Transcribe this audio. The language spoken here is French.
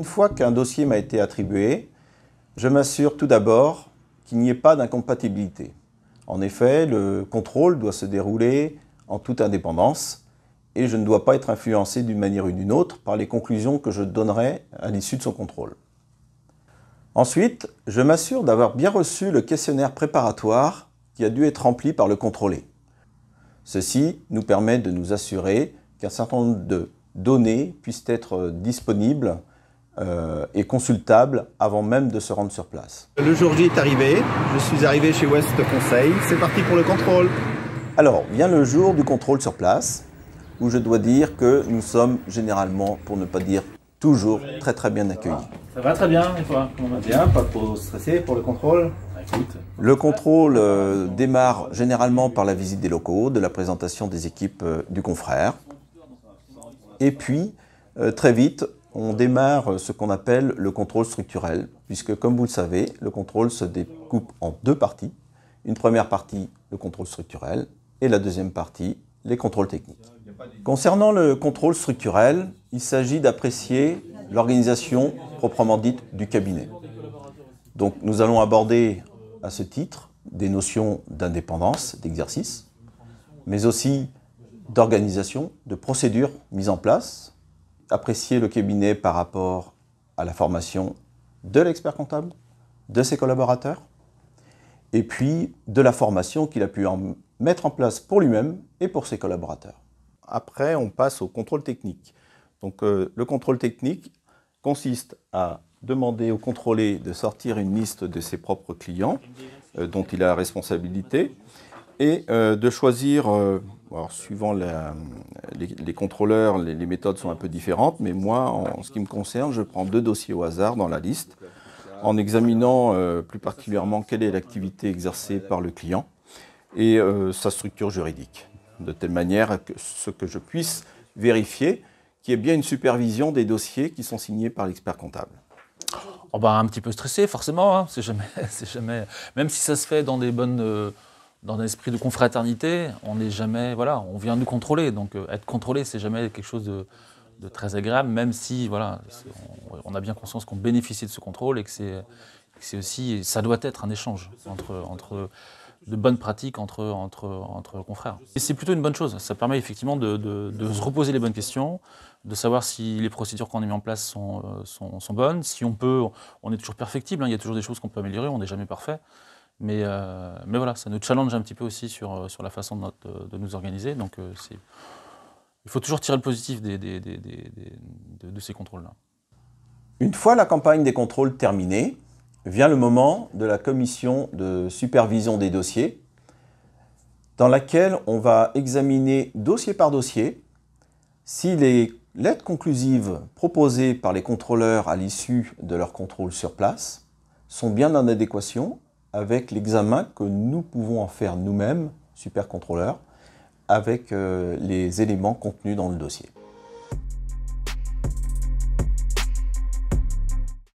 Une fois qu'un dossier m'a été attribué, je m'assure tout d'abord qu'il n'y ait pas d'incompatibilité. En effet, le contrôle doit se dérouler en toute indépendance et je ne dois pas être influencé d'une manière ou d'une autre par les conclusions que je donnerai à l'issue de son contrôle. Ensuite, je m'assure d'avoir bien reçu le questionnaire préparatoire qui a dû être rempli par le contrôlé. Ceci nous permet de nous assurer qu'un certain nombre de données puissent être disponibles et euh, consultable avant même de se rendre sur place. Le jour J est arrivé, je suis arrivé chez West Conseil, c'est parti pour le contrôle. Alors, vient le jour du contrôle sur place, où je dois dire que nous sommes généralement, pour ne pas dire toujours, très très bien accueillis. Ça va, très bien, et toi va Bien, pas trop stressé pour le contrôle bah, le contrôle euh, démarre généralement par la visite des locaux, de la présentation des équipes euh, du confrère. Et puis, très vite, on démarre euh, ce qu'on appelle le contrôle structurel, puisque comme vous le savez, le contrôle se découpe en deux parties. Une première partie, le contrôle structurel, et la deuxième partie, les contrôles techniques. Concernant le contrôle structurel, il s'agit d'apprécier l'organisation proprement dite du cabinet. Donc nous allons aborder à ce titre des notions d'indépendance, d'exercice, mais aussi d'organisation, de procédures mises en place, apprécier le cabinet par rapport à la formation de l'expert comptable, de ses collaborateurs, et puis de la formation qu'il a pu mettre en place pour lui-même et pour ses collaborateurs. Après, on passe au contrôle technique. Donc euh, le contrôle technique consiste à demander au contrôlé de sortir une liste de ses propres clients euh, dont il a la responsabilité et euh, de choisir alors, suivant les, contrôleurs, les, méthodes sont un peu différentes, mais moi, en, ce qui me concerne, je prends deux dossiers au hasard dans la liste, en examinant euh, plus particulièrement quelle est l'activité exercée par le client et euh, sa structure juridique, de telle manière que ce que je puisse vérifier qu'il y ait bien une supervision des dossiers qui sont signés par l'expert comptable. un petit peu stressé, forcément, hein, c'est jamais, jamais, même si ça se fait dans des bonnes... Euh, dans un esprit de confraternité, on n'est jamais, voilà, on vient nous contrôler. Donc euh, être contrôlé, c'est jamais quelque chose de, très agréable, même si, voilà, on, a bien conscience qu'on bénéficie de ce contrôle et que c'est aussi, ça doit être un échange entre, entre de bonnes pratiques entre, entre, entre confrères. Et c'est plutôt une bonne chose, ça permet effectivement de, se reposer les bonnes questions, de savoir si les procédures qu'on a mises en place sont, euh, sont, bonnes, si on peut, on est toujours perfectible, hein. il y a toujours des choses qu'on peut améliorer, on n'est jamais parfait. Mais, euh, mais voilà, ça nous challenge un petit peu aussi sur, euh, la façon de, nous organiser. Donc euh, il faut toujours tirer le positif de, de, ces contrôles-là. Une fois la campagne des contrôles terminée, vient le moment de la commission de supervision des dossiers, dans laquelle on va examiner dossier par dossier si les lettres conclusives proposées par les contrôleurs à l'issue de leur contrôle sur place sont bien en adéquation avec l'examen que nous pouvons en faire nous-mêmes, supercontrôleurs, avec euh, les éléments contenus dans le dossier.